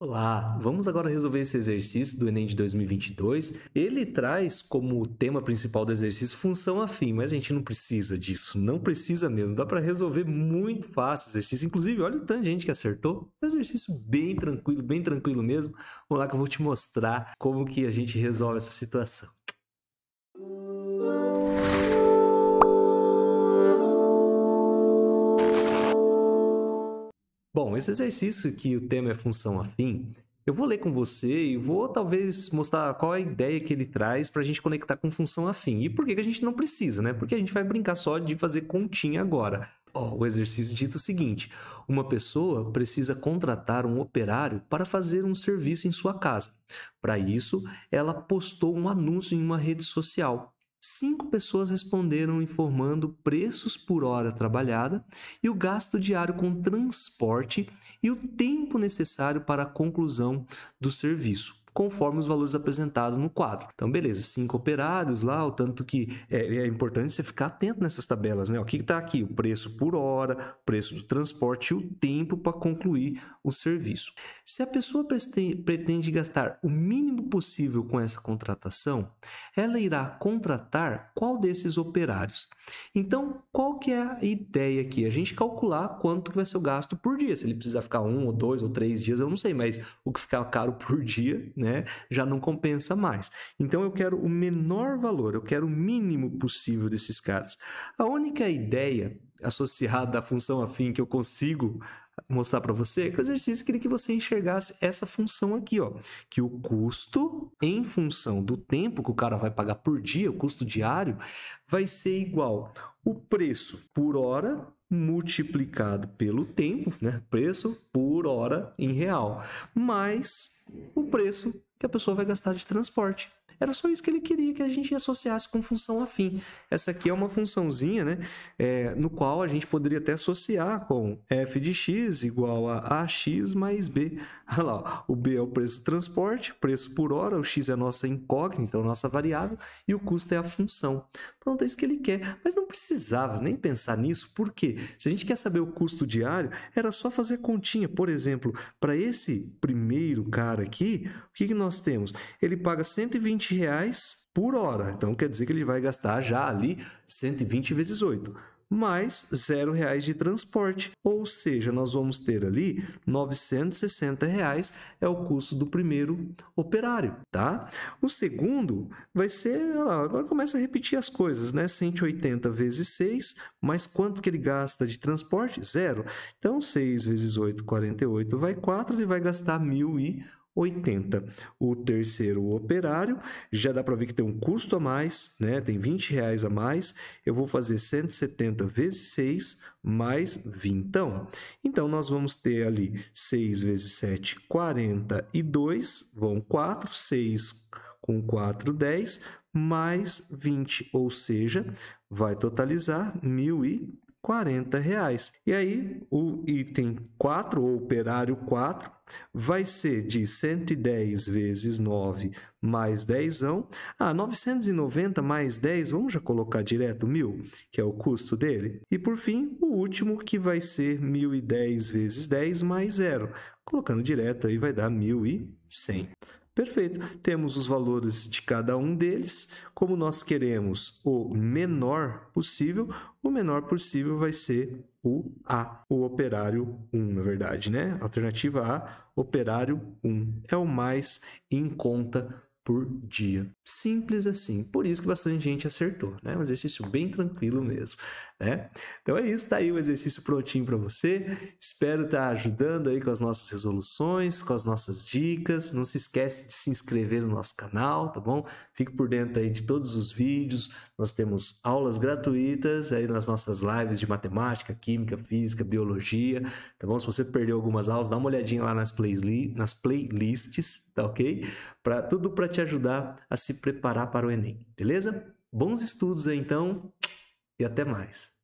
Olá, vamos agora resolver esse exercício do Enem de 2022. Ele traz como tema principal do exercício função afim, mas a gente não precisa disso, não precisa mesmo. Dá para resolver muito fácil o exercício, inclusive, olha o tanto de gente que acertou. É um exercício bem tranquilo, bem tranquilo mesmo. Vamos lá que eu vou te mostrar como que a gente resolve essa situação. Bom, esse exercício que o tema é função afim, eu vou ler com você e vou talvez mostrar qual é a ideia que ele traz para a gente conectar com função afim. E por que, a gente não precisa, né? Porque a gente vai brincar só de fazer continha agora. Oh, o exercício dita é o seguinte: uma pessoa precisa contratar um operário para fazer um serviço em sua casa. Para isso, ela postou um anúncio em uma rede social. Cinco pessoas responderam informando preços por hora trabalhada e o gasto diário com transporte e o tempo necessário para a conclusão do serviço conforme os valores apresentados no quadro. Então, beleza, cinco operários lá, o tanto que é, é importante você ficar atento nessas tabelas, né? O que está aqui? O preço por hora, o preço do transporte e o tempo para concluir o serviço. Se a pessoa pretende gastar o mínimo possível com essa contratação, ela irá contratar qual desses operários? Então, qual que é a ideia aqui? A gente calcular quanto vai ser o gasto por dia. Se ele precisar ficar um ou dois ou três dias, eu não sei, mas o que ficar caro por dia, né? né? Já não compensa mais. Então eu quero o menor valor, eu quero o mínimo possível desses caras. A única ideia associada à função afim que eu consigo mostrar para você que o exercício queria que você enxergasse essa função aqui, ó, que o custo em função do tempo que o cara vai pagar por dia, o custo diário, vai ser igual o preço por hora multiplicado pelo tempo, né? Preço por hora em real, mais o preço que a pessoa vai gastar de transporte. Era só isso que ele queria que a gente associasse com função afim. Essa aqui é uma funçãozinha, né? É, no qual a gente poderia até associar com f de x igual a ax mais b. Olha lá, o b é o preço do transporte, preço por hora, o x é a nossa incógnita, a nossa variável, e o custo é a função. Pronto, é isso que ele quer. Mas não precisava nem pensar nisso, porque se a gente quer saber o custo diário, era só fazer continha. Por exemplo, para esse primeiro cara aqui, o que, que nós temos? Ele paga 120 120 reais por hora. Então quer dizer que ele vai gastar já ali 120 vezes 8 mais zero reais de transporte, ou seja, nós vamos ter ali 960 reais é o custo do primeiro operário, tá? O segundo vai ser, agora começa a repetir as coisas, né? 180 vezes 6, mais quanto que ele gasta de transporte? Zero. Então 6 vezes 8, 48, vai 4, ele vai gastar 1.000 e 80. O terceiro, operário, já dá para ver que tem um custo a mais, né? Tem 20 reais a mais. Eu vou fazer 170 vezes 6 mais 20. Então, nós vamos ter ali 6 vezes 7, 42, vão 4, 6 com 4, 10, mais 20, ou seja, vai totalizar 1.000 40 reais. E aí o item 4, o operário 4, vai ser de 110 vezes 9 mais 10. Ah, 990 mais 10, vamos já colocar direto 1.000, que é o custo dele. E por fim, o último que vai ser 1.010 vezes 10 mais 0. Colocando direto aí vai dar 1.100. Perfeito. Temos os valores de cada um deles. Como nós queremos o menor possível, o menor possível vai ser o A, o operário 1, na verdade, né? Alternativa A, operário 1. É o mais em conta por dia. Simples assim. Por isso que bastante gente acertou, né? Um exercício bem tranquilo mesmo, né? Então é isso, tá aí o exercício prontinho para você. Espero estar tá ajudando aí com as nossas resoluções, com as nossas dicas. Não se esquece de se inscrever no nosso canal, tá bom? Fique por dentro aí de todos os vídeos. Nós temos aulas gratuitas aí nas nossas lives de matemática, química, física, biologia, tá bom? Se você perdeu algumas aulas, dá uma olhadinha lá nas, play nas playlists, tá ok? Para tudo para te te ajudar a se preparar para o Enem, beleza? Bons estudos aí, então e até mais!